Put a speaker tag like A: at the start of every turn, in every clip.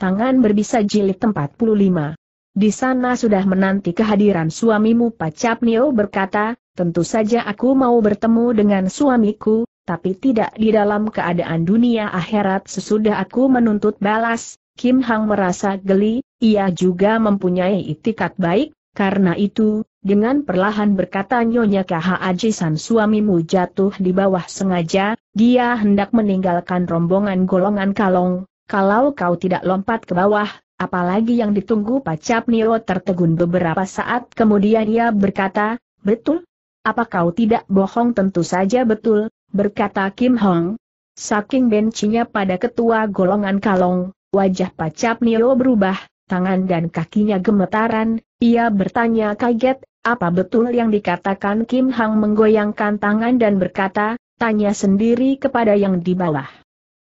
A: tangan berbisa jilid 45. Di sana sudah menanti kehadiran suamimu Pak Capnio berkata, tentu saja aku mau bertemu dengan suamiku, tapi tidak di dalam keadaan dunia akhirat sesudah aku menuntut balas, Kim Hang merasa geli, ia juga mempunyai itikat baik, karena itu, dengan perlahan berkata Nyonya KH San suamimu jatuh di bawah sengaja, dia hendak meninggalkan rombongan golongan kalong, kalau kau tidak lompat ke bawah, apalagi yang ditunggu Pacap Nio tertegun beberapa saat kemudian ia berkata, betul? Apa kau tidak bohong tentu saja betul, berkata Kim Hong. Saking bencinya pada ketua golongan kalong, wajah Pacap Nio berubah, tangan dan kakinya gemetaran, ia bertanya kaget, apa betul yang dikatakan Kim Hong? menggoyangkan tangan dan berkata, tanya sendiri kepada yang di bawah.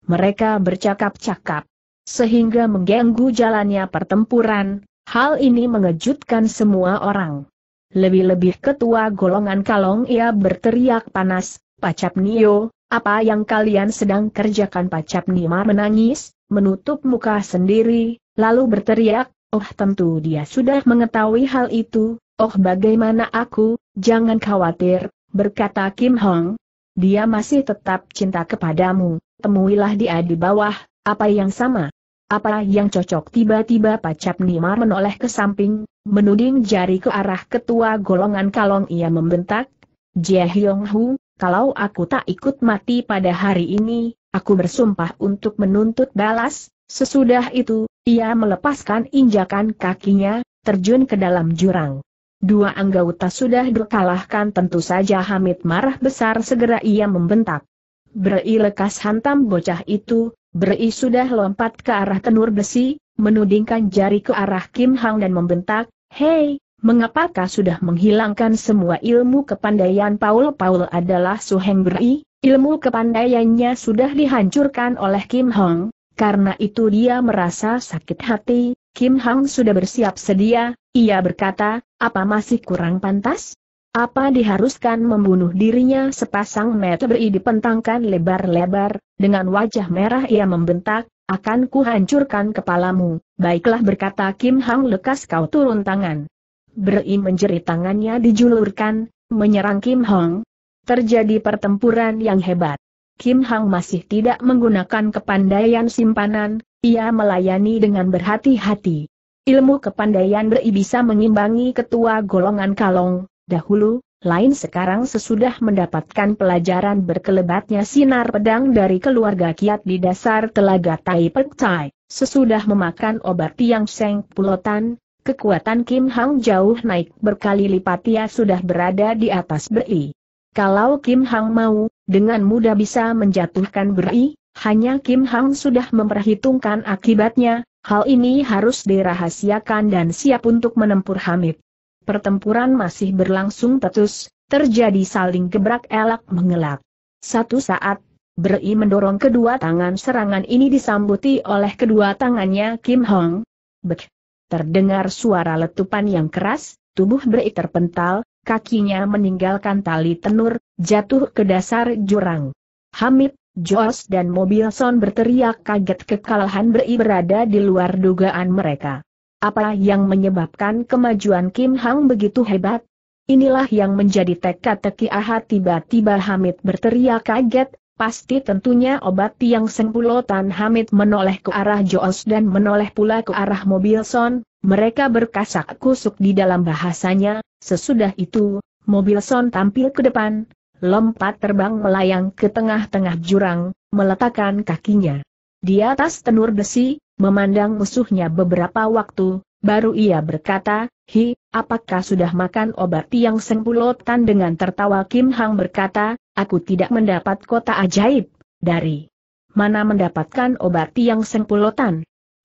A: Mereka bercakap-cakap sehingga mengganggu jalannya pertempuran, hal ini mengejutkan semua orang. Lebih-lebih ketua golongan kalong ia berteriak panas, Pacap Nio, apa yang kalian sedang kerjakan Pacap Nima menangis, menutup muka sendiri, lalu berteriak, oh tentu dia sudah mengetahui hal itu, oh bagaimana aku, jangan khawatir, berkata Kim Hong. Dia masih tetap cinta kepadamu, temuilah dia di bawah, apa yang sama? Apa yang cocok tiba-tiba Pacap Nimar menoleh ke samping, menuding jari ke arah ketua golongan kalong ia membentak, Jia Hyong Hu, kalau aku tak ikut mati pada hari ini, aku bersumpah untuk menuntut balas, sesudah itu, ia melepaskan injakan kakinya, terjun ke dalam jurang. Dua anggota sudah dikalahkan tentu saja Hamid marah besar segera ia membentak. Berilekas hantam bocah itu, Beri sudah lompat ke arah tenur besi, menudingkan jari ke arah Kim Hang dan membentak, Hei, mengapakah sudah menghilangkan semua ilmu kepandaian Paul? Paul adalah Heng Beri, ilmu kepandaiannya sudah dihancurkan oleh Kim Hang, karena itu dia merasa sakit hati, Kim Hang sudah bersiap sedia, ia berkata, apa masih kurang pantas? Apa diharuskan membunuh dirinya sepasang mata beri dipentangkan lebar-lebar, dengan wajah merah ia membentak, akan kuhancurkan kepalamu, baiklah berkata Kim Hang lekas kau turun tangan. Beri menjerit tangannya dijulurkan, menyerang Kim Hang. Terjadi pertempuran yang hebat. Kim Hang masih tidak menggunakan kepandaian simpanan, ia melayani dengan berhati-hati. Ilmu kepandaian Beri bisa mengimbangi ketua golongan kalong, dahulu, lain sekarang sesudah mendapatkan pelajaran berkelebatnya sinar pedang dari keluarga kiat di dasar telaga Tai Pek Tai, sesudah memakan obat tiang seng pulotan, kekuatan Kim Hang jauh naik berkali lipat ia sudah berada di atas beri. Kalau Kim Hang mau, dengan mudah bisa menjatuhkan beri, hanya Kim Hang sudah memperhitungkan akibatnya, hal ini harus dirahasiakan dan siap untuk menempur Hamid. Pertempuran masih berlangsung tetus, terjadi saling gebrak elak mengelak. Satu saat, Brei mendorong kedua tangan serangan ini disambuti oleh kedua tangannya Kim Hong. Bek. Terdengar suara letupan yang keras, tubuh Brei terpental, kakinya meninggalkan tali tenur, jatuh ke dasar jurang. Hamid, Jos dan mobil berteriak kaget kekalahan Brei berada di luar dugaan mereka. Apa yang menyebabkan kemajuan Kim Hang begitu hebat? Inilah yang menjadi teka-teki Ahad tiba-tiba Hamid berteriak kaget, pasti tentunya obat tiang sempulotan Hamid menoleh ke arah Joos dan menoleh pula ke arah mobil Son, mereka berkasak kusuk di dalam bahasanya, sesudah itu, mobil Son tampil ke depan, lompat terbang melayang ke tengah-tengah jurang, meletakkan kakinya. Di atas tenur besi, Memandang musuhnya beberapa waktu, baru ia berkata, Hi, apakah sudah makan obat tiang sempulotan dengan tertawa Kim Hang berkata, aku tidak mendapat kota ajaib, dari mana mendapatkan obat tiang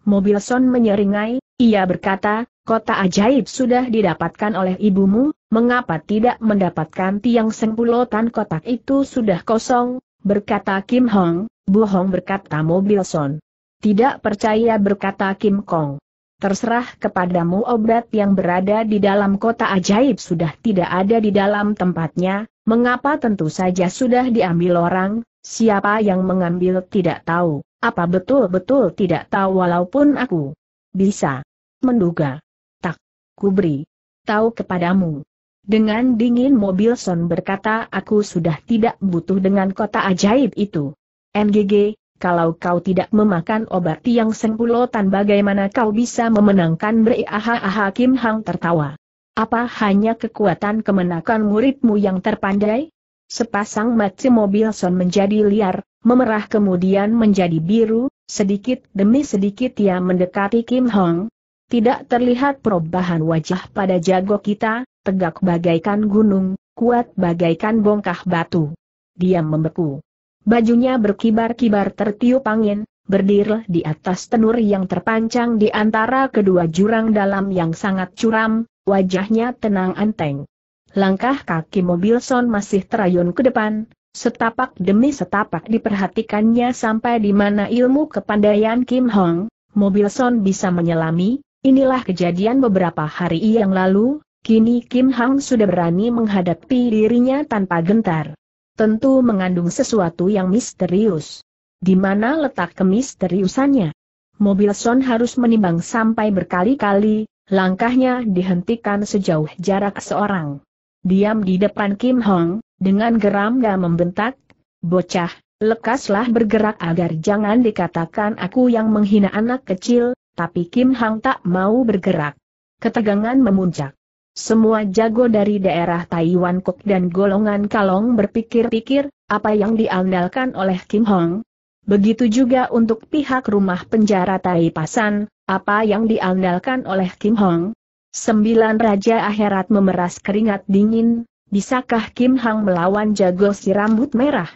A: Mobil Son menyeringai, ia berkata, kota ajaib sudah didapatkan oleh ibumu, mengapa tidak mendapatkan tiang sempulotan kotak itu sudah kosong, berkata Kim Hong, bohong berkata Mobil Son. Tidak percaya berkata Kim Kong. Terserah kepadamu obat yang berada di dalam kota ajaib sudah tidak ada di dalam tempatnya, mengapa tentu saja sudah diambil orang, siapa yang mengambil tidak tahu, apa betul-betul tidak tahu walaupun aku bisa menduga. Tak, kubri. Tahu kepadamu. Dengan dingin mobil son berkata aku sudah tidak butuh dengan kota ajaib itu. MGG, kalau kau tidak memakan obat tiang sengpulotan bagaimana kau bisa memenangkan beri? Aha aha Kim Hang tertawa. Apa hanya kekuatan kemenakan muridmu yang terpandai? Sepasang mati mobil son menjadi liar, memerah kemudian menjadi biru, sedikit demi sedikit ia mendekati Kim Hong. Tidak terlihat perubahan wajah pada jago kita, tegak bagaikan gunung, kuat bagaikan bongkah batu. Dia membeku. Bajunya berkibar-kibar tertiup angin, berdiri di atas tenur yang terpancang di antara kedua jurang dalam yang sangat curam, wajahnya tenang anteng. Langkah kaki mobil son masih terayun ke depan, setapak demi setapak diperhatikannya sampai di mana ilmu kepandaian Kim Hong, mobil son bisa menyelami, inilah kejadian beberapa hari yang lalu, kini Kim Hong sudah berani menghadapi dirinya tanpa gentar tentu mengandung sesuatu yang misterius. Di mana letak kemisteriusannya? Mobil Son harus menimbang sampai berkali-kali, langkahnya dihentikan sejauh jarak seorang. Diam di depan Kim Hong, dengan geram gak membentak, bocah, lekaslah bergerak agar jangan dikatakan aku yang menghina anak kecil, tapi Kim Hong tak mau bergerak. Ketegangan memuncak. Semua jago dari daerah Taiwan Kok dan golongan Kalong berpikir-pikir, apa yang diandalkan oleh Kim Hong? Begitu juga untuk pihak rumah penjara Tai Pasan, apa yang diandalkan oleh Kim Hong? Sembilan Raja Akhirat memeras keringat dingin, bisakah Kim Hong melawan jago si rambut merah?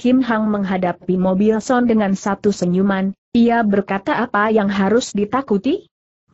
A: Kim Hong menghadapi mobil son dengan satu senyuman, ia berkata apa yang harus ditakuti?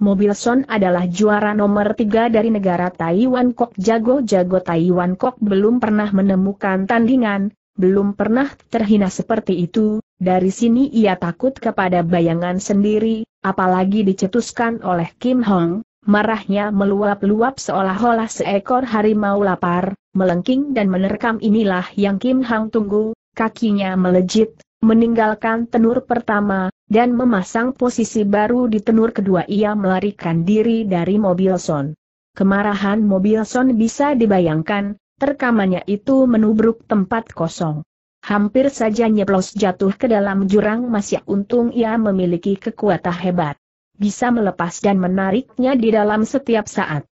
A: Mobil Son adalah juara nomor tiga dari negara Taiwan Kok jago-jago Taiwan Kok belum pernah menemukan tandingan, belum pernah terhina seperti itu, dari sini ia takut kepada bayangan sendiri, apalagi dicetuskan oleh Kim Hong, marahnya meluap-luap seolah-olah seekor harimau lapar, melengking dan menerkam inilah yang Kim Hong tunggu, kakinya melejit, meninggalkan tenur pertama, dan memasang posisi baru di tenur kedua ia melarikan diri dari mobil son. Kemarahan mobil son bisa dibayangkan, terkamannya itu menubruk tempat kosong. Hampir saja nyeplos jatuh ke dalam jurang masih untung ia memiliki kekuatan hebat. Bisa melepas dan menariknya di dalam setiap saat.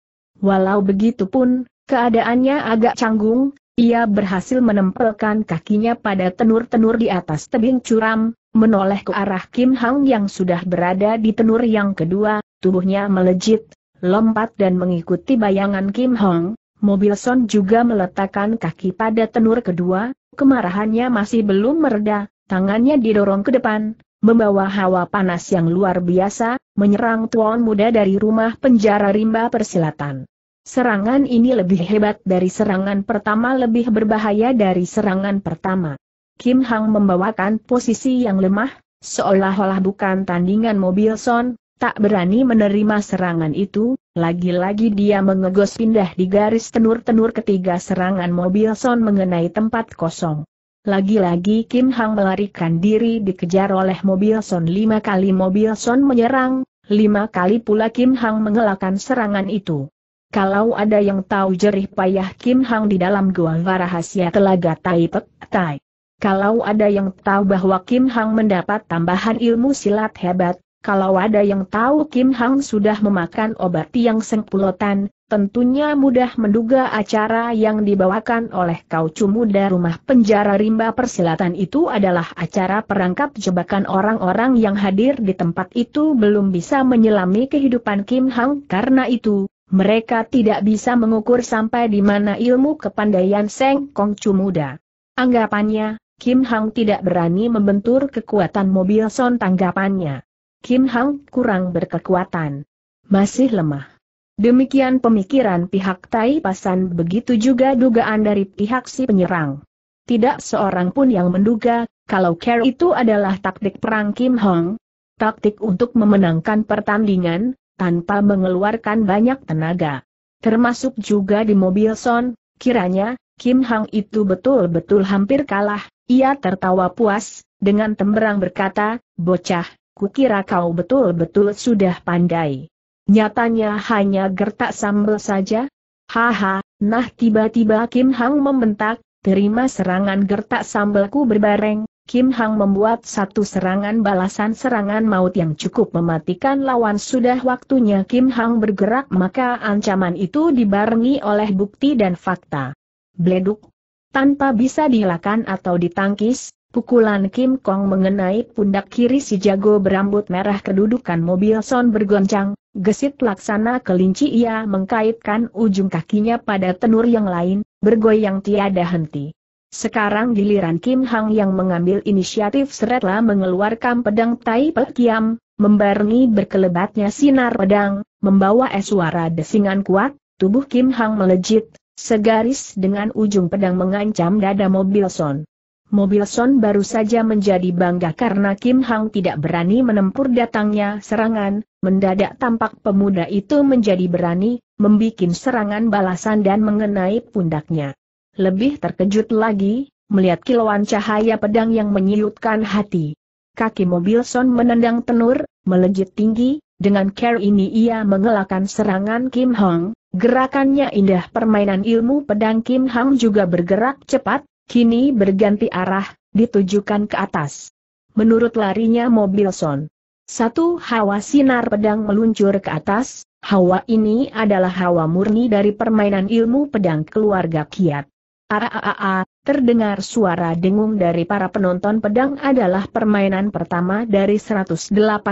A: Walau begitu pun, keadaannya agak canggung, ia berhasil menempelkan kakinya pada tenur-tenur di atas tebing curam, menoleh ke arah Kim Hang yang sudah berada di tenur yang kedua, tubuhnya melejit, lompat dan mengikuti bayangan Kim Hong. Mobil Son juga meletakkan kaki pada tenur kedua, kemarahannya masih belum mereda, tangannya didorong ke depan, membawa hawa panas yang luar biasa, menyerang tuan muda dari rumah penjara rimba persilatan. Serangan ini lebih hebat dari serangan pertama lebih berbahaya dari serangan pertama. Kim Hang membawakan posisi yang lemah, seolah-olah bukan tandingan mobil Son, tak berani menerima serangan itu, lagi-lagi dia mengegos pindah di garis tenur-tenur ketiga serangan mobil Son mengenai tempat kosong. Lagi-lagi Kim Hang melarikan diri dikejar oleh mobil Son lima kali mobil Son menyerang, lima kali pula Kim Hang mengelakkan serangan itu. Kalau ada yang tahu jerih payah Kim Hang di dalam gua rahasia telaga Tai Pek Tai. Kalau ada yang tahu bahwa Kim Hang mendapat tambahan ilmu silat hebat, kalau ada yang tahu Kim Hang sudah memakan obat yang sengpulotan, tentunya mudah menduga acara yang dibawakan oleh kau cumuda rumah penjara rimba persilatan itu adalah acara perangkap jebakan orang-orang yang hadir di tempat itu belum bisa menyelami kehidupan Kim Hang karena itu, mereka tidak bisa mengukur sampai di mana ilmu kepandaian Seng Kong Chu muda. Anggapannya, Kim Hang tidak berani membentur kekuatan mobil son tanggapannya. Kim Hang kurang berkekuatan. Masih lemah. Demikian pemikiran pihak Tai Pasan begitu juga dugaan dari pihak si penyerang. Tidak seorang pun yang menduga, kalau care itu adalah taktik perang Kim Hong, taktik untuk memenangkan pertandingan, tanpa mengeluarkan banyak tenaga. Termasuk juga di mobil Son, kiranya, Kim Hang itu betul-betul hampir kalah, ia tertawa puas, dengan temberang berkata, bocah, kukira kau betul-betul sudah pandai. Nyatanya hanya gertak sambel saja? Haha, nah tiba-tiba Kim Hang membentak, terima serangan gertak sambelku berbareng, Kim Hang membuat satu serangan balasan serangan maut yang cukup mematikan lawan sudah waktunya Kim Hang bergerak maka ancaman itu dibarengi oleh bukti dan fakta. Bleduk. Tanpa bisa dihilangkan atau ditangkis, pukulan Kim Kong mengenai pundak kiri si jago berambut merah kedudukan mobil son bergoncang, gesit laksana kelinci ia mengkaitkan ujung kakinya pada tenur yang lain, bergoyang tiada henti. Sekarang giliran Kim Hang yang mengambil inisiatif seretlah mengeluarkan pedang Tai Pe Kiam, membarengi berkelebatnya sinar pedang, membawa es suara desingan kuat, tubuh Kim Hang melejit, segaris dengan ujung pedang mengancam dada mobil Son. Mobil Son baru saja menjadi bangga karena Kim Hang tidak berani menempur datangnya serangan, mendadak tampak pemuda itu menjadi berani, membuat serangan balasan dan mengenai pundaknya. Lebih terkejut lagi, melihat kilauan cahaya pedang yang menyiutkan hati. Kaki mobil Son menendang tenur, melejit tinggi, dengan care ini ia mengelakkan serangan Kim Hong, gerakannya indah permainan ilmu pedang Kim Hong juga bergerak cepat, kini berganti arah, ditujukan ke atas. Menurut larinya mobil Son. Satu hawa sinar pedang meluncur ke atas, hawa ini adalah hawa murni dari permainan ilmu pedang keluarga Kiat. Aaaa, terdengar suara dengung dari para penonton pedang adalah permainan pertama dari 108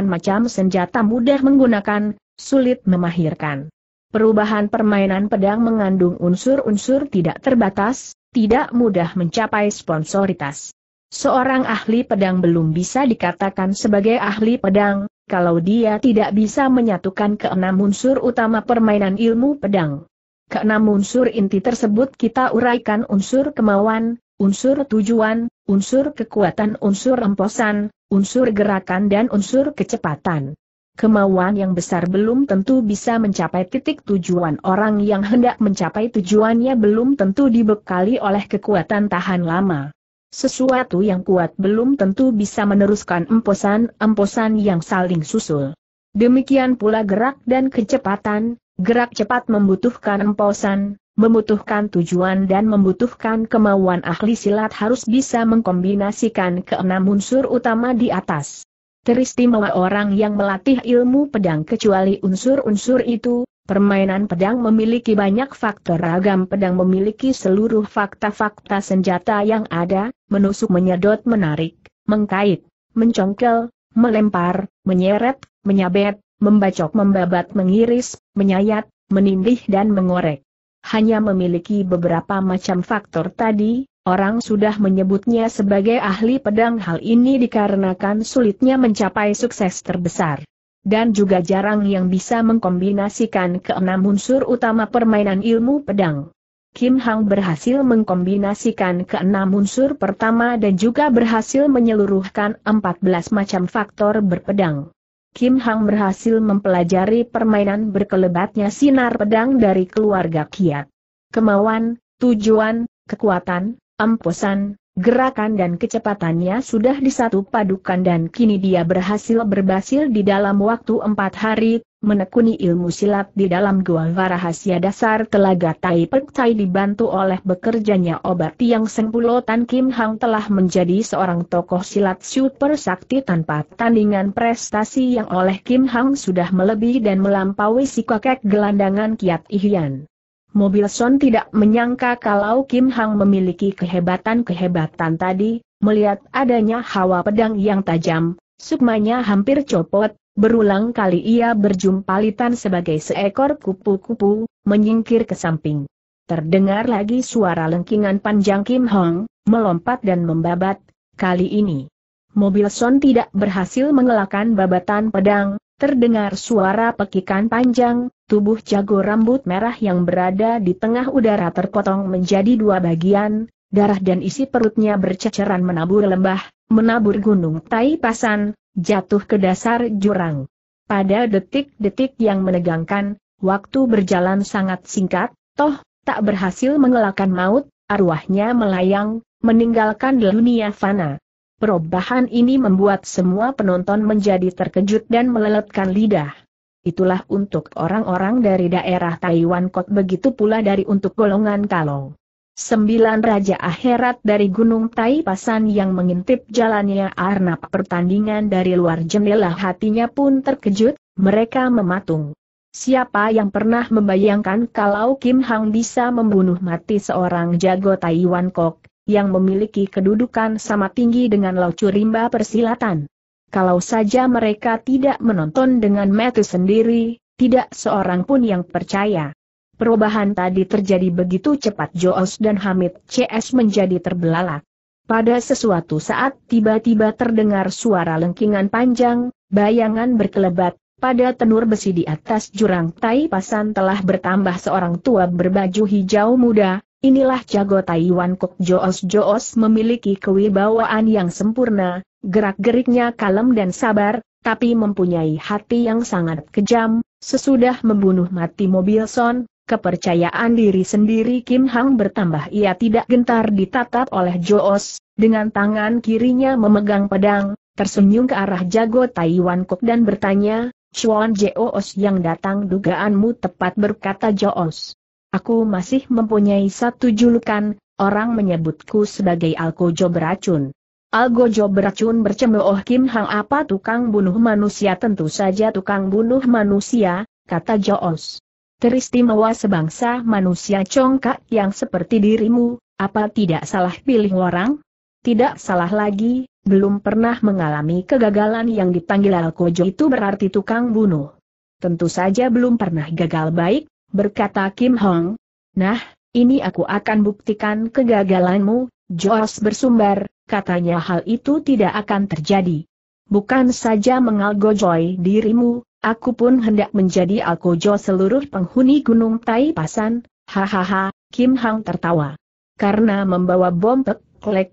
A: macam senjata mudah menggunakan, sulit memahirkan. Perubahan permainan pedang mengandung unsur-unsur tidak terbatas, tidak mudah mencapai sponsoritas. Seorang ahli pedang belum bisa dikatakan sebagai ahli pedang, kalau dia tidak bisa menyatukan keenam unsur utama permainan ilmu pedang. Keenam unsur inti tersebut kita uraikan unsur kemauan, unsur tujuan, unsur kekuatan, unsur emposan, unsur gerakan dan unsur kecepatan. Kemauan yang besar belum tentu bisa mencapai titik tujuan orang yang hendak mencapai tujuannya belum tentu dibekali oleh kekuatan tahan lama. Sesuatu yang kuat belum tentu bisa meneruskan emposan-emposan yang saling susul. Demikian pula gerak dan kecepatan, Gerak cepat membutuhkan emposan, membutuhkan tujuan dan membutuhkan kemauan ahli silat harus bisa mengkombinasikan keenam unsur utama di atas. Teristimewa orang yang melatih ilmu pedang kecuali unsur-unsur itu, permainan pedang memiliki banyak faktor ragam pedang memiliki seluruh fakta-fakta senjata yang ada, menusuk menyedot menarik, mengkait, mencongkel, melempar, menyeret, menyabet, membacok membabat mengiris, menyayat, menindih dan mengorek. Hanya memiliki beberapa macam faktor tadi, orang sudah menyebutnya sebagai ahli pedang hal ini dikarenakan sulitnya mencapai sukses terbesar. Dan juga jarang yang bisa mengkombinasikan keenam unsur utama permainan ilmu pedang. Kim Hang berhasil mengkombinasikan keenam unsur pertama dan juga berhasil menyeluruhkan 14 macam faktor berpedang. Kim Hang berhasil mempelajari permainan berkelebatnya sinar pedang dari keluarga Kiat. Kemauan, tujuan, kekuatan, amposan, gerakan dan kecepatannya sudah disatu padukan dan kini dia berhasil berbasil di dalam waktu empat hari, menekuni ilmu silat di dalam gua rahasia dasar telaga Tai Pek Tai dibantu oleh bekerjanya obat yang sempulo Tan Kim Hang telah menjadi seorang tokoh silat super sakti tanpa tandingan prestasi yang oleh Kim Hang sudah melebihi dan melampaui si kakek gelandangan Kiat Ihyan. Mobil Son tidak menyangka kalau Kim Hang memiliki kehebatan-kehebatan tadi, melihat adanya hawa pedang yang tajam, sukmanya hampir copot, Berulang kali ia berjumpa Litan sebagai seekor kupu-kupu, menyingkir ke samping. Terdengar lagi suara lengkingan panjang Kim Hong, melompat dan membabat, kali ini. Mobil Son tidak berhasil mengelakkan babatan pedang, terdengar suara pekikan panjang, tubuh jago rambut merah yang berada di tengah udara terpotong menjadi dua bagian, darah dan isi perutnya berceceran menabur lembah, menabur gunung Tai Pasan, jatuh ke dasar jurang. Pada detik-detik yang menegangkan, waktu berjalan sangat singkat, toh, tak berhasil mengelakkan maut, arwahnya melayang, meninggalkan dunia fana. Perubahan ini membuat semua penonton menjadi terkejut dan meleletkan lidah. Itulah untuk orang-orang dari daerah Taiwan Kot begitu pula dari untuk golongan kalong. Sembilan Raja Akhirat dari Gunung Tai Pasan yang mengintip jalannya Arnab pertandingan dari luar jendela hatinya pun terkejut, mereka mematung. Siapa yang pernah membayangkan kalau Kim Hang bisa membunuh mati seorang jago Taiwan Kok, yang memiliki kedudukan sama tinggi dengan Lau Curimba persilatan? Kalau saja mereka tidak menonton dengan mata sendiri, tidak seorang pun yang percaya. Perubahan tadi terjadi begitu cepat Joos dan Hamid CS menjadi terbelalak. Pada sesuatu saat tiba-tiba terdengar suara lengkingan panjang, bayangan berkelebat, pada tenur besi di atas jurang tai pasan telah bertambah seorang tua berbaju hijau muda, inilah jago Taiwan Kok Joos Joos memiliki kewibawaan yang sempurna, gerak-geriknya kalem dan sabar, tapi mempunyai hati yang sangat kejam, sesudah membunuh mati mobil Son, Kepercayaan diri sendiri Kim Hang bertambah ia tidak gentar ditatap oleh Joos, dengan tangan kirinya memegang pedang, tersenyum ke arah jago Taiwan Kok dan bertanya, Chuan Joos yang datang dugaanmu tepat berkata Joos. Aku masih mempunyai satu julukan, orang menyebutku sebagai Alkojo beracun. Algojo beracun bercemooh Kim Hang apa tukang bunuh manusia tentu saja tukang bunuh manusia, kata Joos teristimewa sebangsa manusia congkak yang seperti dirimu, apa tidak salah pilih orang? Tidak salah lagi, belum pernah mengalami kegagalan yang dipanggil Alkojo itu berarti tukang bunuh. Tentu saja belum pernah gagal baik, berkata Kim Hong. Nah, ini aku akan buktikan kegagalanmu, Joas bersumbar, katanya hal itu tidak akan terjadi. Bukan saja mengalgojoy dirimu, Aku pun hendak menjadi alkojo seluruh penghuni Gunung Tai Pasan, hahaha, Kim Hang tertawa. Karena membawa bom pek,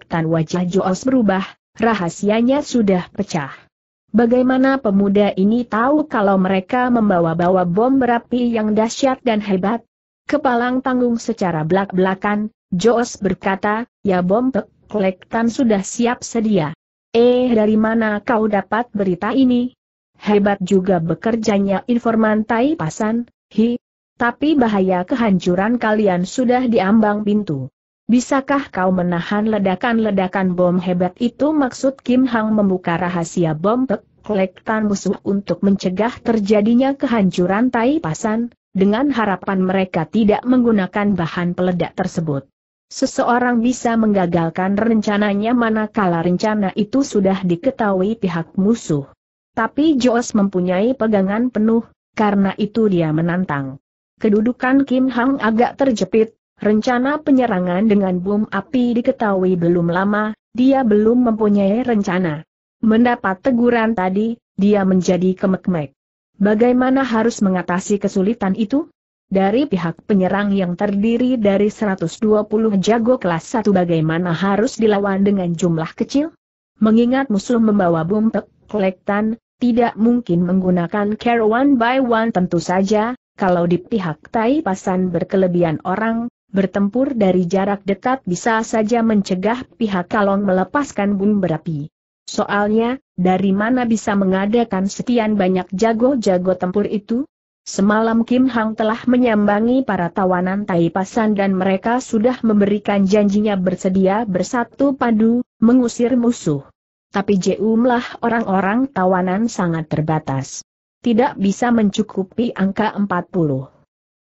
A: tan wajah Joos berubah, rahasianya sudah pecah. Bagaimana pemuda ini tahu kalau mereka membawa-bawa bom berapi yang dahsyat dan hebat? Kepalang tanggung secara belak-belakan, Joos berkata, ya bom pek, tan sudah siap sedia. Eh dari mana kau dapat berita ini? Hebat juga bekerjanya informan Tai Pasan, hi. Tapi bahaya kehancuran kalian sudah diambang pintu. Bisakah kau menahan ledakan-ledakan bom hebat itu maksud Kim Hang membuka rahasia bom pek kolektan musuh untuk mencegah terjadinya kehancuran Tai Pasan, dengan harapan mereka tidak menggunakan bahan peledak tersebut. Seseorang bisa menggagalkan rencananya manakala rencana itu sudah diketahui pihak musuh. Tapi Joes mempunyai pegangan penuh, karena itu dia menantang. Kedudukan Kim Hang agak terjepit, rencana penyerangan dengan bom api diketahui belum lama, dia belum mempunyai rencana. Mendapat teguran tadi, dia menjadi kemek-mek. Bagaimana harus mengatasi kesulitan itu? Dari pihak penyerang yang terdiri dari 120 jago kelas 1 bagaimana harus dilawan dengan jumlah kecil? Mengingat musuh membawa bom pek, kolektan, tidak mungkin menggunakan care one by one tentu saja, kalau di pihak Tai Pasan berkelebihan orang, bertempur dari jarak dekat bisa saja mencegah pihak Kalong melepaskan bun berapi. Soalnya, dari mana bisa mengadakan sekian banyak jago-jago tempur itu? Semalam Kim Hang telah menyambangi para tawanan Tai Pasan dan mereka sudah memberikan janjinya bersedia bersatu padu, mengusir musuh tapi jumlah orang-orang tawanan sangat terbatas. Tidak bisa mencukupi angka 40.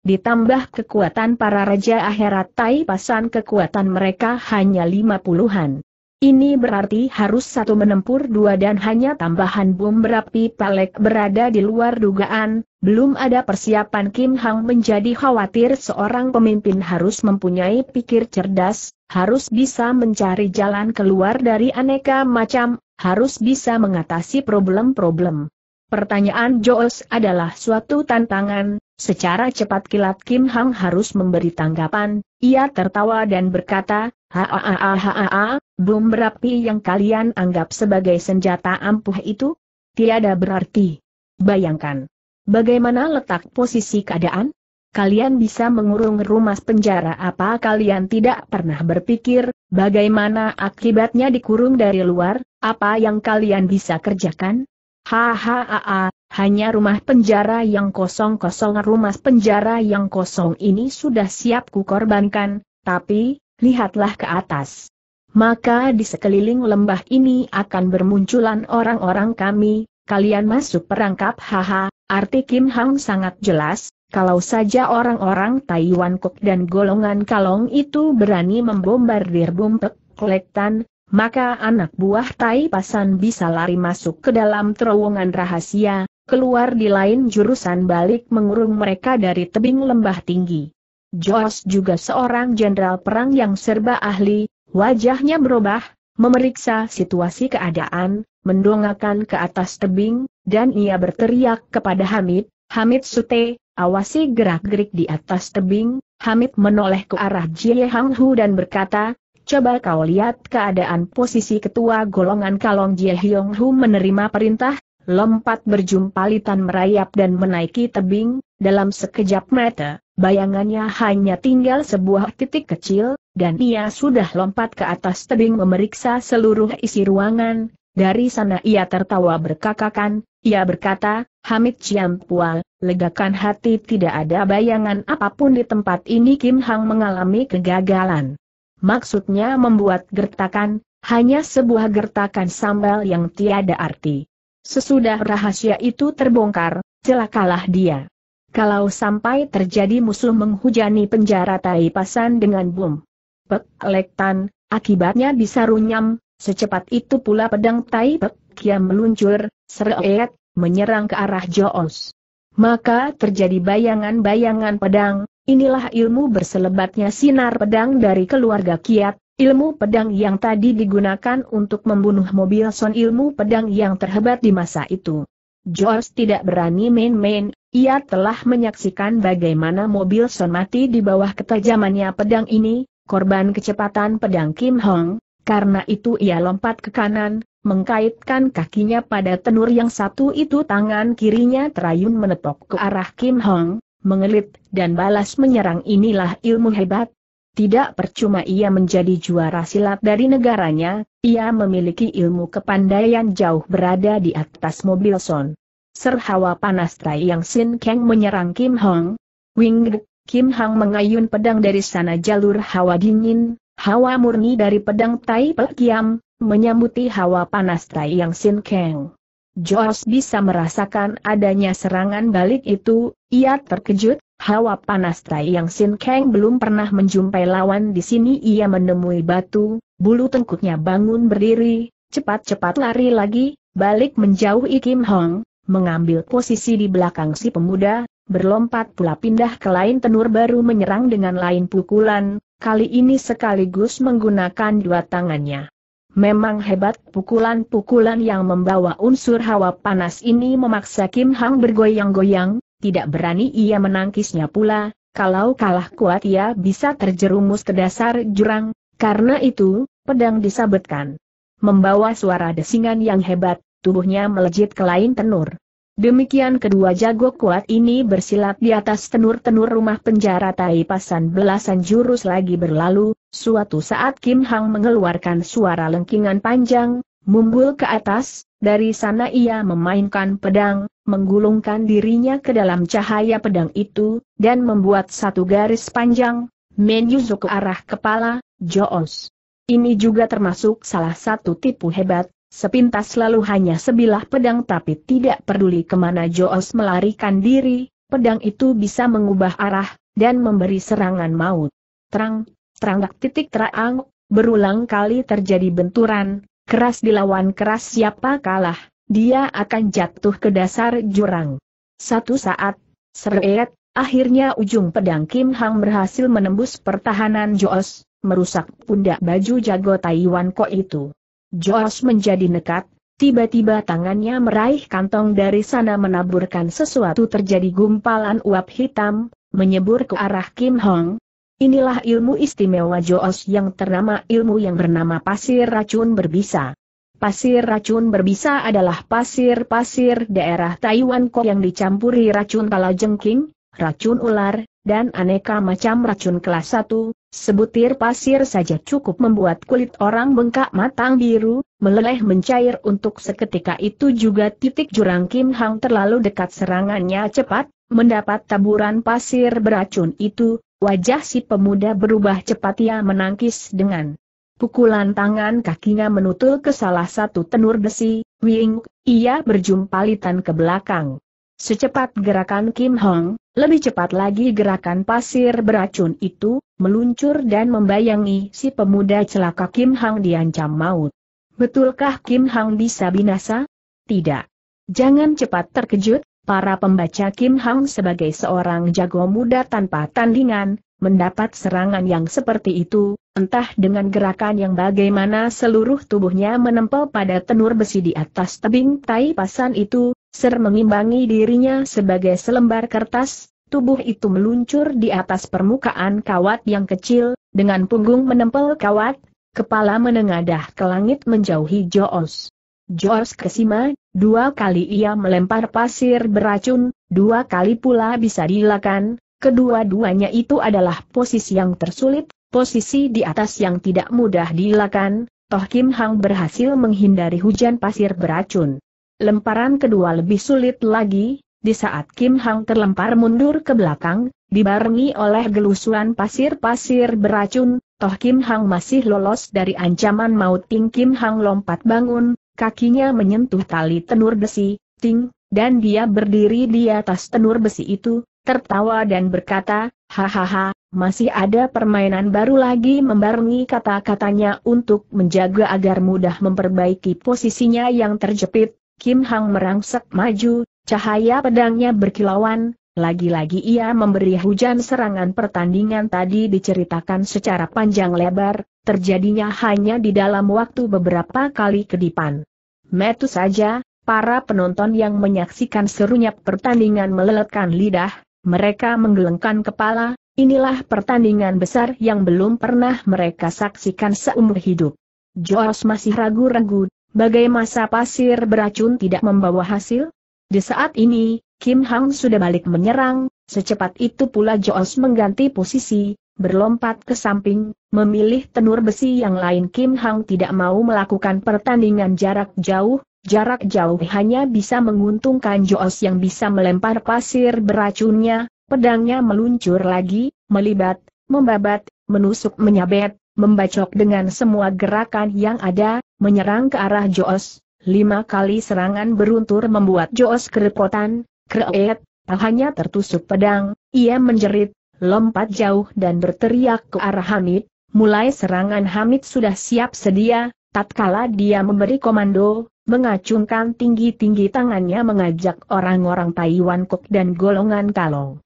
A: Ditambah kekuatan para raja akhirat tai pasan kekuatan mereka hanya lima puluhan. Ini berarti harus satu menempur dua dan hanya tambahan bom berapi pelek berada di luar dugaan, belum ada persiapan Kim Hang menjadi khawatir seorang pemimpin harus mempunyai pikir cerdas, harus bisa mencari jalan keluar dari aneka macam, harus bisa mengatasi problem-problem. Pertanyaan Joes adalah suatu tantangan, secara cepat kilat Kim Hang harus memberi tanggapan, ia tertawa dan berkata, Hahaha, bom berapi yang kalian anggap sebagai senjata ampuh itu? Tiada berarti. Bayangkan. Bagaimana letak posisi keadaan? Kalian bisa mengurung rumah penjara apa kalian tidak pernah berpikir, bagaimana akibatnya dikurung dari luar, apa yang kalian bisa kerjakan? Hahaha, hanya rumah penjara yang kosong-kosong rumah penjara yang kosong ini sudah siap kukorbankan, tapi, lihatlah ke atas. Maka di sekeliling lembah ini akan bermunculan orang-orang kami, kalian masuk perangkap haha, arti Kim Hang sangat jelas, kalau saja orang-orang Taiwan Kok dan golongan kalong itu berani membombardir bom kolektan, maka anak buah Tai Pasan bisa lari masuk ke dalam terowongan rahasia, keluar di lain jurusan balik mengurung mereka dari tebing lembah tinggi. Josh juga seorang jenderal perang yang serba ahli, wajahnya berubah, memeriksa situasi keadaan, mendongakkan ke atas tebing, dan ia berteriak kepada Hamid, Hamid Sute, awasi gerak-gerik di atas tebing, Hamid menoleh ke arah Jie Hang Hu dan berkata, Coba kau lihat keadaan posisi ketua golongan kalong Jie Hyong Hu menerima perintah, lompat berjumpalitan merayap dan menaiki tebing, dalam sekejap mata, Bayangannya hanya tinggal sebuah titik kecil, dan ia sudah lompat ke atas tebing memeriksa seluruh isi ruangan. Dari sana ia tertawa berkakakan, ia berkata, Hamid Ciampual, legakan hati tidak ada bayangan apapun di tempat ini Kim Hang mengalami kegagalan. Maksudnya membuat gertakan, hanya sebuah gertakan sambal yang tiada arti. Sesudah rahasia itu terbongkar, celakalah dia. Kalau sampai terjadi musuh menghujani penjara tai pasan dengan bom. Pek lektan, akibatnya bisa runyam, secepat itu pula pedang tai pek kiam meluncur, seret, menyerang ke arah Joos. Maka terjadi bayangan-bayangan pedang, inilah ilmu berselebatnya sinar pedang dari keluarga kiat, ilmu pedang yang tadi digunakan untuk membunuh mobil son ilmu pedang yang terhebat di masa itu. George tidak berani main-main, ia telah menyaksikan bagaimana mobil Son mati di bawah ketajamannya pedang ini, korban kecepatan pedang Kim Hong, karena itu ia lompat ke kanan, mengkaitkan kakinya pada tenur yang satu itu tangan kirinya terayun menepok ke arah Kim Hong, mengelit, dan balas menyerang inilah ilmu hebat, tidak percuma ia menjadi juara silat dari negaranya, ia memiliki ilmu kepandaian jauh berada di atas mobil son. Serhawa panas Tai Yang Sin Kang menyerang Kim Hong. Wing Kim Hong mengayun pedang dari sana jalur hawa dingin, hawa murni dari pedang Tai pekiam, Kiam, menyambuti hawa panas Tai Yang Sin Kang. Josh bisa merasakan adanya serangan balik itu, ia terkejut, Hawa panas Tai Yang Sin Kang belum pernah menjumpai lawan di sini ia menemui batu, bulu tengkuknya bangun berdiri, cepat-cepat lari lagi, balik menjauhi Kim Hong, mengambil posisi di belakang si pemuda, berlompat pula pindah ke lain tenur baru menyerang dengan lain pukulan, kali ini sekaligus menggunakan dua tangannya. Memang hebat pukulan-pukulan yang membawa unsur hawa panas ini memaksa Kim Hong bergoyang-goyang, tidak berani ia menangkisnya pula, kalau kalah kuat ia bisa terjerumus ke dasar jurang, karena itu, pedang disabetkan. Membawa suara desingan yang hebat, tubuhnya melejit ke lain tenur. Demikian kedua jago kuat ini bersilat di atas tenur-tenur rumah penjara Tai Pasan belasan jurus lagi berlalu, suatu saat Kim Hang mengeluarkan suara lengkingan panjang, mumbul ke atas, dari sana ia memainkan pedang, menggulungkan dirinya ke dalam cahaya pedang itu, dan membuat satu garis panjang, menyusul ke arah kepala, Joos. Ini juga termasuk salah satu tipu hebat, sepintas lalu hanya sebilah pedang tapi tidak peduli kemana Joos melarikan diri, pedang itu bisa mengubah arah, dan memberi serangan maut. Terang, terang titik terang, berulang kali terjadi benturan, keras dilawan keras siapa kalah dia akan jatuh ke dasar jurang. Satu saat, seret, akhirnya ujung pedang Kim Hang berhasil menembus pertahanan Joos, merusak pundak baju jago Taiwan Ko itu. Joos menjadi nekat, tiba-tiba tangannya meraih kantong dari sana menaburkan sesuatu terjadi gumpalan uap hitam, menyebur ke arah Kim Hong. Inilah ilmu istimewa Joos yang ternama ilmu yang bernama pasir racun berbisa. Pasir racun berbisa adalah pasir-pasir daerah Taiwan Kok yang dicampuri racun kalajengking, racun ular, dan aneka macam racun kelas 1, sebutir pasir saja cukup membuat kulit orang bengkak matang biru, meleleh mencair untuk seketika itu juga titik jurang Kim Hang terlalu dekat serangannya cepat, mendapat taburan pasir beracun itu, wajah si pemuda berubah cepat ia menangkis dengan Pukulan tangan kakinya menutul ke salah satu tenur besi, wing, ia berjumpalitan ke belakang. Secepat gerakan Kim Hong, lebih cepat lagi gerakan pasir beracun itu, meluncur dan membayangi si pemuda celaka Kim Hong diancam maut. Betulkah Kim Hong bisa binasa? Tidak. Jangan cepat terkejut, para pembaca Kim Hong sebagai seorang jago muda tanpa tandingan, Mendapat serangan yang seperti itu, entah dengan gerakan yang bagaimana seluruh tubuhnya menempel pada tenur besi di atas tebing tai pasan itu, ser mengimbangi dirinya sebagai selembar kertas, tubuh itu meluncur di atas permukaan kawat yang kecil, dengan punggung menempel kawat, kepala menengadah ke langit menjauhi Joos. Joos kesima, dua kali ia melempar pasir beracun, dua kali pula bisa dilakukan. Kedua-duanya itu adalah posisi yang tersulit, posisi di atas yang tidak mudah dilakukan. Toh Kim Hang berhasil menghindari hujan pasir beracun. Lemparan kedua lebih sulit lagi, di saat Kim Hang terlempar mundur ke belakang, dibarengi oleh gelusuan pasir-pasir beracun, Toh Kim Hang masih lolos dari ancaman maut Ting Kim Hang lompat bangun, kakinya menyentuh tali tenur besi, Ting, dan dia berdiri di atas tenur besi itu, tertawa dan berkata, hahaha, masih ada permainan baru lagi Membarungi kata-katanya untuk menjaga agar mudah memperbaiki posisinya yang terjepit, Kim Hang merangsek maju, cahaya pedangnya berkilauan, lagi-lagi ia memberi hujan serangan pertandingan tadi diceritakan secara panjang lebar, terjadinya hanya di dalam waktu beberapa kali kedipan. Metu saja, Para penonton yang menyaksikan serunya pertandingan meleletkan lidah, mereka menggelengkan kepala, inilah pertandingan besar yang belum pernah mereka saksikan seumur hidup. Joos masih ragu-ragu, bagai masa pasir beracun tidak membawa hasil? Di saat ini, Kim Hang sudah balik menyerang, secepat itu pula Joos mengganti posisi, berlompat ke samping, memilih tenur besi yang lain Kim Hang tidak mau melakukan pertandingan jarak jauh, jarak jauh hanya bisa menguntungkan Joos yang bisa melempar pasir beracunnya, pedangnya meluncur lagi, melibat, membabat, menusuk menyabet, membacok dengan semua gerakan yang ada, menyerang ke arah Joos. Lima kali serangan beruntur membuat Joos kerepotan, kreet, hanya tertusuk pedang, ia menjerit, lompat jauh dan berteriak ke arah Hamid, mulai serangan Hamid sudah siap sedia, Tatkala dia memberi komando, mengacungkan tinggi-tinggi tangannya mengajak orang-orang Taiwan Kok dan golongan kalong.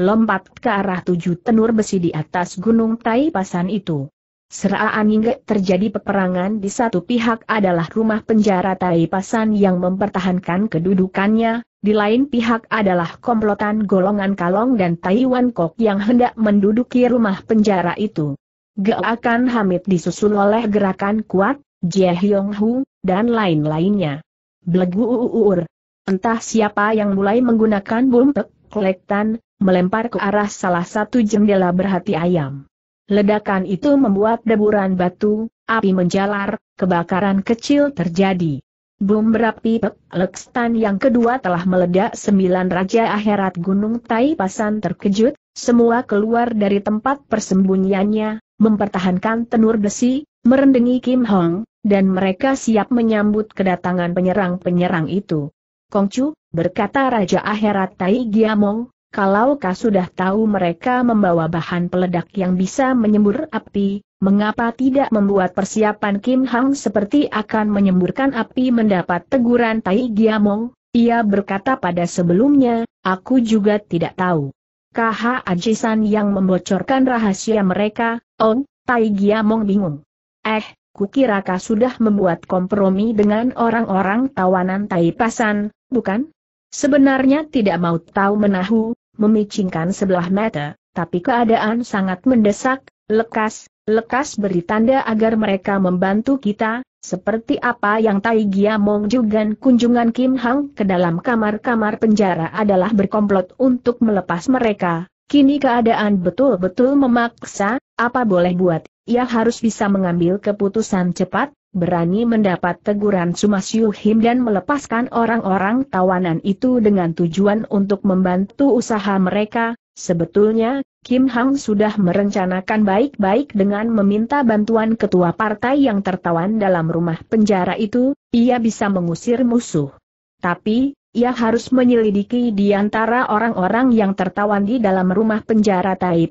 A: Lompat ke arah tujuh tenur besi di atas gunung Tai Pasan itu. Seraan hingga terjadi peperangan di satu pihak adalah rumah penjara Tai Pasan yang mempertahankan kedudukannya, di lain pihak adalah komplotan golongan Kalong dan Taiwan Kok yang hendak menduduki rumah penjara itu. Gak akan Hamid disusul oleh gerakan kuat, Jie Hyong Hu, dan lain-lainnya. Blegu uur. Entah siapa yang mulai menggunakan bom kolektan, melempar ke arah salah satu jendela berhati ayam. Ledakan itu membuat deburan batu, api menjalar, kebakaran kecil terjadi. Bom berapi Lekstan yang kedua telah meledak sembilan raja akhirat Gunung Tai Pasan terkejut, semua keluar dari tempat persembunyiannya, mempertahankan tenur besi, merendengi Kim Hong, dan mereka siap menyambut kedatangan penyerang-penyerang itu. Kongcu, berkata Raja Akhirat Tai Giamong, kau sudah tahu mereka membawa bahan peledak yang bisa menyembur api, mengapa tidak membuat persiapan Kim Hang seperti akan menyemburkan api mendapat teguran Tai Giamong? Ia berkata pada sebelumnya, aku juga tidak tahu. KH Ajisan yang membocorkan rahasia mereka, Ong, Tai Giamong bingung. Eh, Kukira kau sudah membuat kompromi dengan orang-orang tawanan Pasan, bukan? Sebenarnya tidak mau tahu menahu, memicingkan sebelah mata, tapi keadaan sangat mendesak, lekas, lekas beri tanda agar mereka membantu kita, seperti apa yang Tai Giamong Jugan kunjungan Kim Hang ke dalam kamar-kamar penjara adalah berkomplot untuk melepas mereka, kini keadaan betul-betul memaksa, apa boleh buat, ia harus bisa mengambil keputusan cepat, berani mendapat teguran Sumasyu Him dan melepaskan orang-orang tawanan itu dengan tujuan untuk membantu usaha mereka. Sebetulnya, Kim Hang sudah merencanakan baik-baik dengan meminta bantuan ketua partai yang tertawan dalam rumah penjara itu, ia bisa mengusir musuh. Tapi, ia harus menyelidiki di antara orang-orang yang tertawan di dalam rumah penjara Tai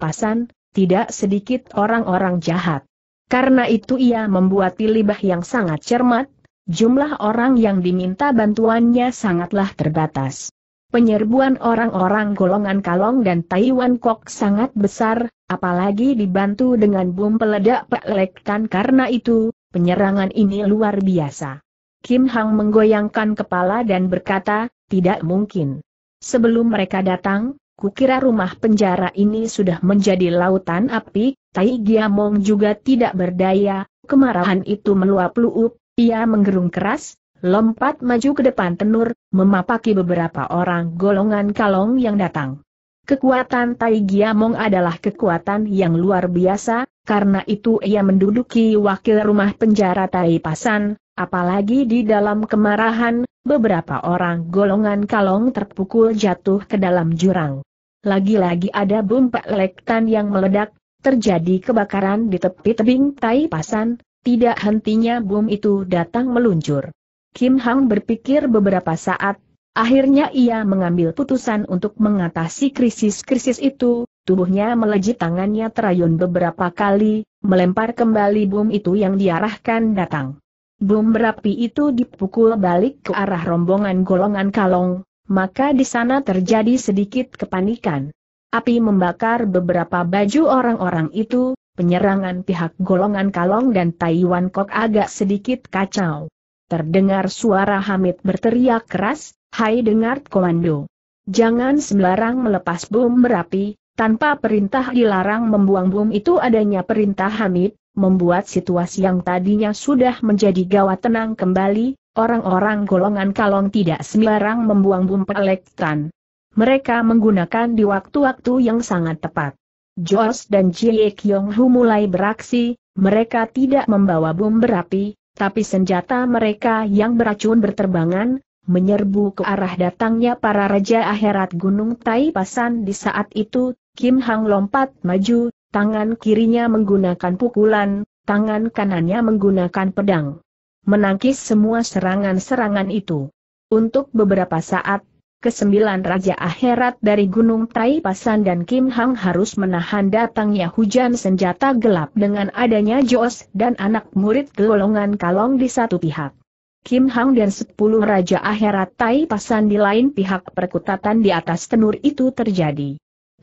A: tidak sedikit orang-orang jahat. Karena itu ia membuat tilibah yang sangat cermat, jumlah orang yang diminta bantuannya sangatlah terbatas. Penyerbuan orang-orang golongan Kalong dan Taiwan Kok sangat besar, apalagi dibantu dengan bom peledak pelekan. karena itu, penyerangan ini luar biasa. Kim Hang menggoyangkan kepala dan berkata, tidak mungkin. Sebelum mereka datang, Kukira rumah penjara ini sudah menjadi lautan api, Tai Giamong juga tidak berdaya, kemarahan itu meluap luup, ia menggerung keras, lompat maju ke depan tenur, memapaki beberapa orang golongan kalong yang datang. Kekuatan Tai Giamong adalah kekuatan yang luar biasa, karena itu ia menduduki wakil rumah penjara Tai Pasan, Apalagi di dalam kemarahan, beberapa orang golongan kalong terpukul jatuh ke dalam jurang. Lagi-lagi ada bom pelektan yang meledak, terjadi kebakaran di tepi tebing tai pasan, tidak hentinya bom itu datang meluncur. Kim Hang berpikir beberapa saat, akhirnya ia mengambil putusan untuk mengatasi krisis-krisis itu, tubuhnya melejit tangannya terayun beberapa kali, melempar kembali bom itu yang diarahkan datang. Bum berapi itu dipukul balik ke arah rombongan golongan kalong, maka di sana terjadi sedikit kepanikan. Api membakar beberapa baju orang-orang itu, penyerangan pihak golongan kalong dan Taiwan Kok agak sedikit kacau. Terdengar suara Hamid berteriak keras, Hai dengar komando. Jangan sembarang melepas bom berapi, tanpa perintah dilarang membuang bom itu adanya perintah Hamid, membuat situasi yang tadinya sudah menjadi gawat tenang kembali, orang-orang golongan kalong tidak sembarang membuang bom elektran. Mereka menggunakan di waktu-waktu yang sangat tepat. Jos dan Jie Kyong Hu mulai beraksi, mereka tidak membawa bom berapi, tapi senjata mereka yang beracun berterbangan, menyerbu ke arah datangnya para raja akhirat Gunung Tai Pasan di saat itu, Kim Hang lompat maju, tangan kirinya menggunakan pukulan, tangan kanannya menggunakan pedang. Menangkis semua serangan-serangan itu. Untuk beberapa saat, kesembilan Raja Akhirat dari Gunung Tai Pasan dan Kim Hang harus menahan datangnya hujan senjata gelap dengan adanya Jos dan anak murid gelolongan kalong di satu pihak. Kim Hang dan sepuluh Raja Akhirat Tai Pasan di lain pihak perkutatan di atas tenur itu terjadi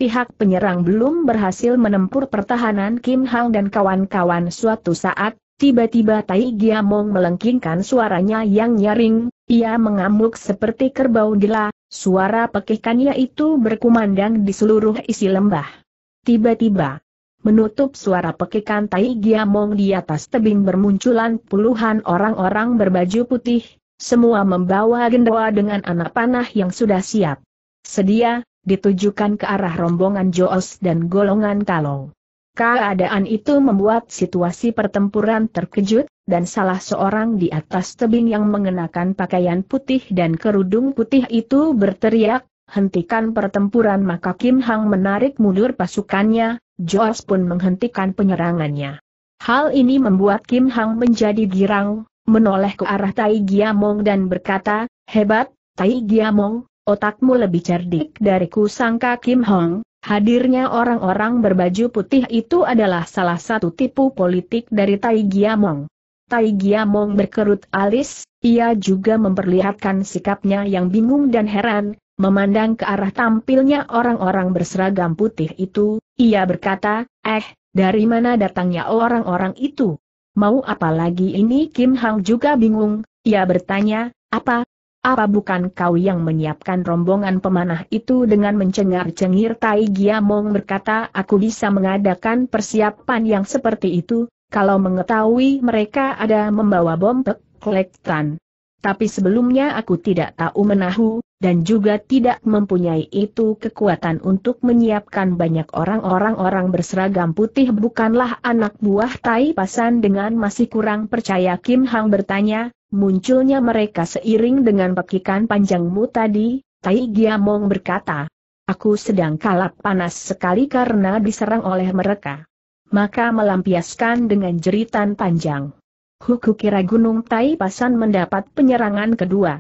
A: pihak penyerang belum berhasil menempur pertahanan Kim Hang dan kawan-kawan suatu saat, tiba-tiba Tai Giamong melengkingkan suaranya yang nyaring, ia mengamuk seperti kerbau gila, suara pekikannya itu berkumandang di seluruh isi lembah. Tiba-tiba, menutup suara pekikan Tai Giamong di atas tebing bermunculan puluhan orang-orang berbaju putih, semua membawa gendawa dengan anak panah yang sudah siap. Sedia, ditujukan ke arah rombongan Joos dan golongan Kalong. Keadaan itu membuat situasi pertempuran terkejut, dan salah seorang di atas tebing yang mengenakan pakaian putih dan kerudung putih itu berteriak, hentikan pertempuran maka Kim Hang menarik mundur pasukannya, Joos pun menghentikan penyerangannya. Hal ini membuat Kim Hang menjadi girang, menoleh ke arah Tai Giamong dan berkata, hebat, Tai Giamong, otakmu lebih cerdik dariku sangka Kim Hong, hadirnya orang-orang berbaju putih itu adalah salah satu tipu politik dari Tai Giamong. Tai Giamong berkerut alis, ia juga memperlihatkan sikapnya yang bingung dan heran, memandang ke arah tampilnya orang-orang berseragam putih itu, ia berkata, eh, dari mana datangnya orang-orang itu? Mau apa lagi ini Kim Hong juga bingung, ia bertanya, apa, apa bukan kau yang menyiapkan rombongan pemanah itu dengan mencengar-cengir Tai Giamong berkata aku bisa mengadakan persiapan yang seperti itu, kalau mengetahui mereka ada membawa bom pek, klektan. Tapi sebelumnya aku tidak tahu menahu, dan juga tidak mempunyai itu kekuatan untuk menyiapkan banyak orang-orang orang berseragam putih bukanlah anak buah Tai Pasan dengan masih kurang percaya Kim Hang bertanya, munculnya mereka seiring dengan pekikan panjangmu tadi, Tai Giamong berkata, aku sedang kalap panas sekali karena diserang oleh mereka. Maka melampiaskan dengan jeritan panjang. kira Gunung Tai Pasan mendapat penyerangan kedua.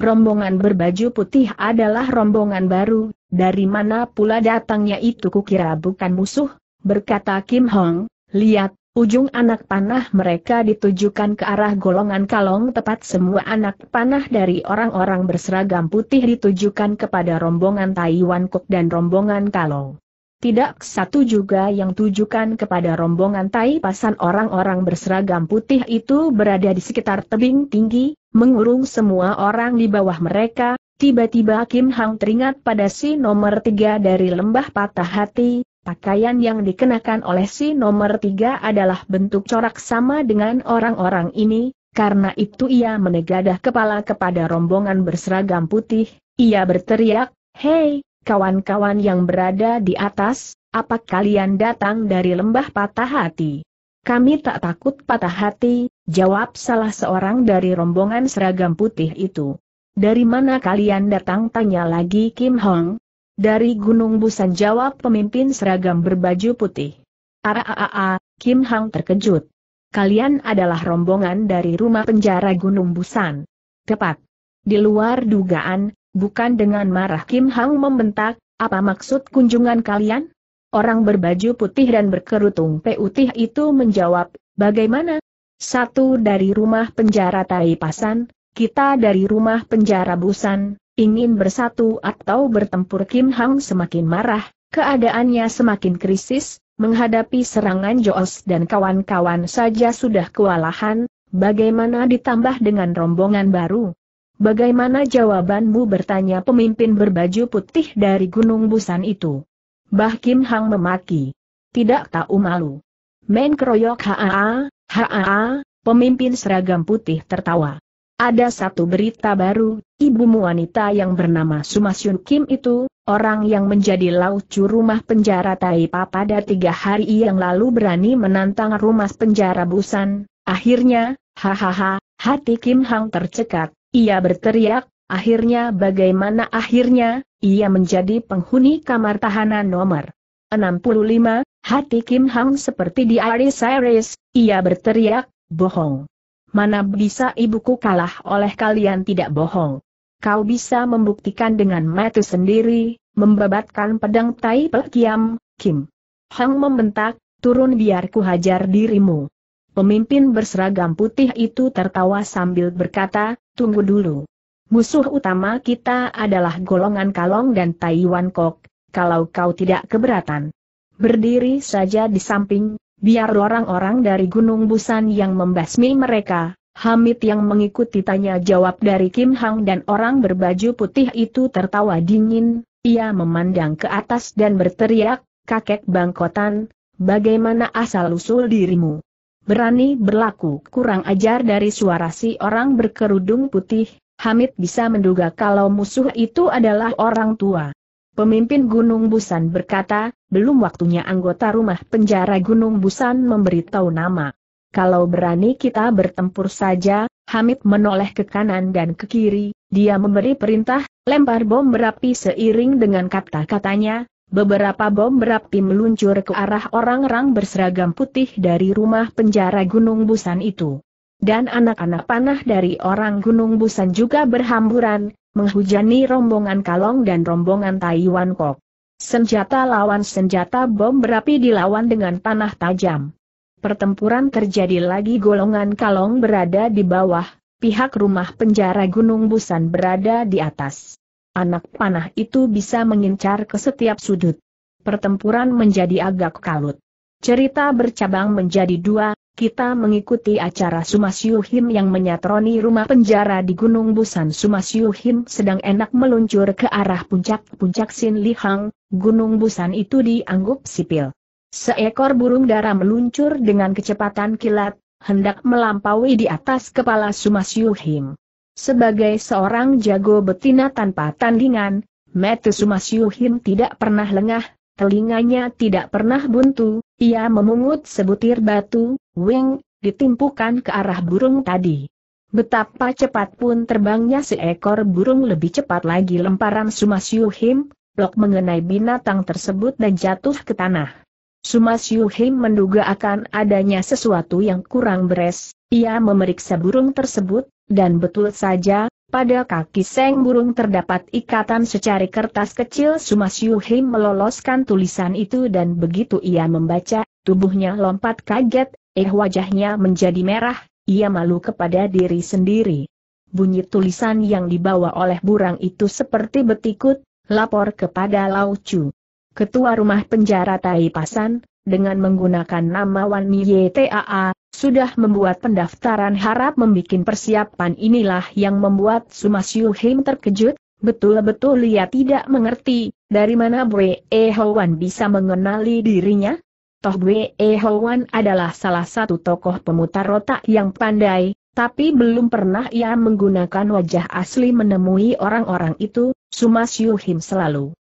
A: Rombongan berbaju putih adalah rombongan baru, dari mana pula datangnya itu kukira bukan musuh, berkata Kim Hong, lihat, ujung anak panah mereka ditujukan ke arah golongan kalong tepat semua anak panah dari orang-orang berseragam putih ditujukan kepada rombongan Taiwan Kok dan rombongan kalong. Tidak satu juga yang tujukan kepada rombongan tai pasan orang-orang berseragam putih itu berada di sekitar tebing tinggi, mengurung semua orang di bawah mereka, tiba-tiba Kim Hang teringat pada si nomor tiga dari lembah patah hati, pakaian yang dikenakan oleh si nomor tiga adalah bentuk corak sama dengan orang-orang ini, karena itu ia menegadah kepala kepada rombongan berseragam putih, ia berteriak, Hei, kawan-kawan yang berada di atas, apa kalian datang dari lembah patah hati? Kami tak takut patah hati, jawab salah seorang dari rombongan seragam putih itu. Dari mana kalian datang tanya lagi Kim Hong? Dari Gunung Busan jawab pemimpin seragam berbaju putih. Araa, Kim Hong terkejut. Kalian adalah rombongan dari rumah penjara Gunung Busan. Tepat. Di luar dugaan, Bukan dengan marah Kim Hang membentak, apa maksud kunjungan kalian? Orang berbaju putih dan berkerutung putih itu menjawab, bagaimana? Satu dari rumah penjara Pasan, kita dari rumah penjara Busan, ingin bersatu atau bertempur Kim Hang semakin marah, keadaannya semakin krisis, menghadapi serangan Joos dan kawan-kawan saja sudah kewalahan, bagaimana ditambah dengan rombongan baru? Bagaimana jawabanmu bertanya pemimpin berbaju putih dari Gunung Busan itu? Bah Kim Hang memaki. Tidak tahu malu. Men keroyok haa, haa, pemimpin seragam putih tertawa. Ada satu berita baru, ibumu wanita yang bernama Sumasyun Kim itu, orang yang menjadi laucu rumah penjara Taipa pada tiga hari yang lalu berani menantang rumah penjara Busan, akhirnya, hahaha, hati Kim Hang tercekat, ia berteriak, akhirnya bagaimana akhirnya, ia menjadi penghuni kamar tahanan nomor 65, hati Kim Hang seperti di Cyrus. Iris, ia berteriak, bohong. Mana bisa ibuku kalah oleh kalian tidak bohong. Kau bisa membuktikan dengan mata sendiri, membabatkan pedang Tai Kiam, Kim. Hang membentak, turun biar ku hajar dirimu. Pemimpin berseragam putih itu tertawa sambil berkata, Tunggu dulu. Musuh utama kita adalah golongan Kalong dan Taiwan Kok, kalau kau tidak keberatan. Berdiri saja di samping, biar orang-orang dari Gunung Busan yang membasmi mereka, Hamid yang mengikuti tanya jawab dari Kim Hang dan orang berbaju putih itu tertawa dingin, ia memandang ke atas dan berteriak, kakek bangkotan, bagaimana asal-usul dirimu? berani berlaku kurang ajar dari suara si orang berkerudung putih, Hamid bisa menduga kalau musuh itu adalah orang tua. Pemimpin Gunung Busan berkata, belum waktunya anggota rumah penjara Gunung Busan memberitahu nama. Kalau berani kita bertempur saja, Hamid menoleh ke kanan dan ke kiri, dia memberi perintah, lempar bom berapi seiring dengan kata-katanya, Beberapa bom berapi meluncur ke arah orang-orang berseragam putih dari rumah penjara Gunung Busan itu. Dan anak-anak panah dari orang Gunung Busan juga berhamburan, menghujani rombongan Kalong dan rombongan Taiwan Kok. Senjata lawan senjata bom berapi dilawan dengan panah tajam. Pertempuran terjadi lagi golongan Kalong berada di bawah, pihak rumah penjara Gunung Busan berada di atas. Anak panah itu bisa mengincar ke setiap sudut. Pertempuran menjadi agak kalut. Cerita bercabang menjadi dua, kita mengikuti acara Sumasyuhim yang menyatroni rumah penjara di Gunung Busan Sumasyuhim sedang enak meluncur ke arah puncak-puncak Sin Lihang, Gunung Busan itu dianggup sipil. Seekor burung dara meluncur dengan kecepatan kilat, hendak melampaui di atas kepala Sumasyuhim. Sebagai seorang jago betina tanpa tandingan, Metusumas Yuhim tidak pernah lengah, telinganya tidak pernah buntu, ia memungut sebutir batu, wing, ditimpukan ke arah burung tadi. Betapa cepat pun terbangnya seekor burung lebih cepat lagi lemparan Sumas blok blok mengenai binatang tersebut dan jatuh ke tanah. Sumas Yuhim menduga akan adanya sesuatu yang kurang beres, ia memeriksa burung tersebut, dan betul saja, pada kaki seng burung terdapat ikatan secari kertas kecil Sumas Yuhi meloloskan tulisan itu dan begitu ia membaca, tubuhnya lompat kaget, eh wajahnya menjadi merah, ia malu kepada diri sendiri. Bunyi tulisan yang dibawa oleh burang itu seperti betikut, lapor kepada Lau Chu ketua rumah penjara Tai Pasan, dengan menggunakan nama Wan Mie Taa, sudah membuat pendaftaran harap membuat persiapan inilah yang membuat Sumasyu Him terkejut, betul-betul ia tidak mengerti, dari mana Bwe E Hoan bisa mengenali dirinya? Toh Bwe E Hoan adalah salah satu tokoh pemutar otak yang pandai, tapi belum pernah ia menggunakan wajah asli menemui orang-orang itu, Sumasyu Him selalu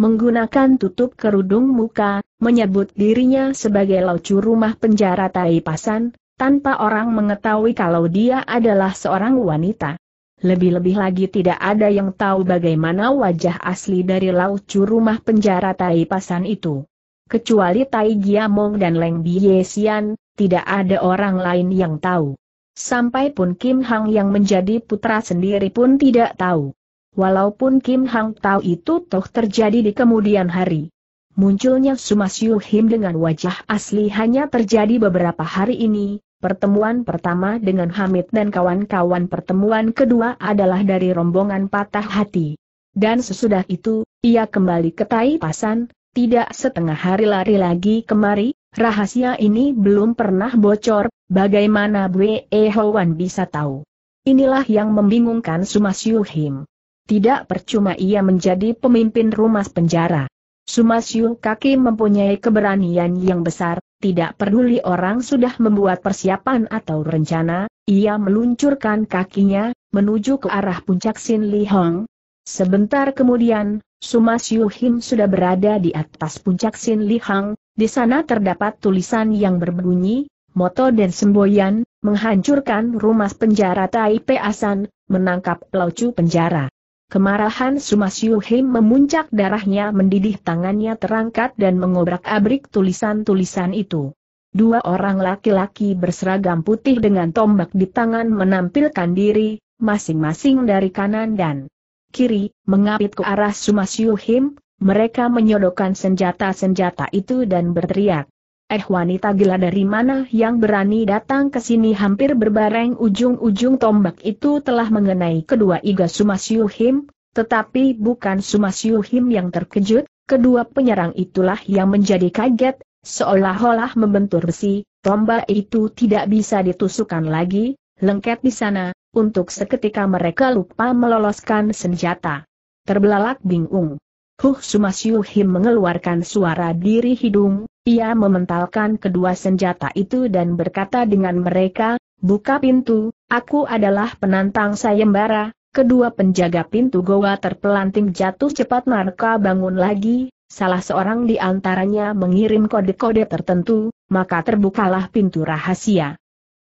A: menggunakan tutup kerudung muka, menyebut dirinya sebagai laucu rumah penjara Taipasan, tanpa orang mengetahui kalau dia adalah seorang wanita. Lebih-lebih lagi tidak ada yang tahu bagaimana wajah asli dari laucu rumah penjara Taipasan itu. Kecuali Tai Giamong dan Leng Biesian, tidak ada orang lain yang tahu. Sampai pun Kim Hang yang menjadi putra sendiri pun tidak tahu. Walaupun Kim Hang tahu itu toh terjadi di kemudian hari. Munculnya Sumas Siu Him dengan wajah asli hanya terjadi beberapa hari ini, pertemuan pertama dengan Hamid dan kawan-kawan pertemuan kedua adalah dari rombongan patah hati. Dan sesudah itu, ia kembali ke Tai Pasan, tidak setengah hari lari lagi kemari, rahasia ini belum pernah bocor, bagaimana Bwe Hoan bisa tahu. Inilah yang membingungkan Sumas Siu Him. Tidak percuma ia menjadi pemimpin rumah penjara. Sumasyu kaki mempunyai keberanian yang besar, tidak peduli orang sudah membuat persiapan atau rencana, ia meluncurkan kakinya, menuju ke arah puncak Sin Li Hong. Sebentar kemudian, Sumasyu Him sudah berada di atas puncak Sin Li Hong, di sana terdapat tulisan yang berbunyi, Moto dan Semboyan, menghancurkan rumah penjara Taipei Asan, menangkap Laucu penjara. Kemarahan Sumas Him memuncak darahnya mendidih tangannya terangkat dan mengobrak-abrik tulisan-tulisan itu. Dua orang laki-laki berseragam putih dengan tombak di tangan menampilkan diri, masing-masing dari kanan dan kiri, mengapit ke arah Sumas Him, mereka menyodokkan senjata-senjata itu dan berteriak. Eh wanita gila dari mana yang berani datang ke sini hampir berbareng ujung-ujung tombak itu telah mengenai kedua Iga Sumasyuhim, tetapi bukan Sumasyuhim yang terkejut, kedua penyerang itulah yang menjadi kaget, seolah-olah membentur besi, tombak itu tidak bisa ditusukkan lagi, lengket di sana, untuk seketika mereka lupa meloloskan senjata. Terbelalak bingung. Huh Sumasyuhim mengeluarkan suara diri hidung, ia mementalkan kedua senjata itu dan berkata dengan mereka, buka pintu, aku adalah penantang sayembara, Kedua penjaga pintu goa terpelanting jatuh cepat mereka bangun lagi, salah seorang di antaranya mengirim kode-kode tertentu, maka terbukalah pintu rahasia.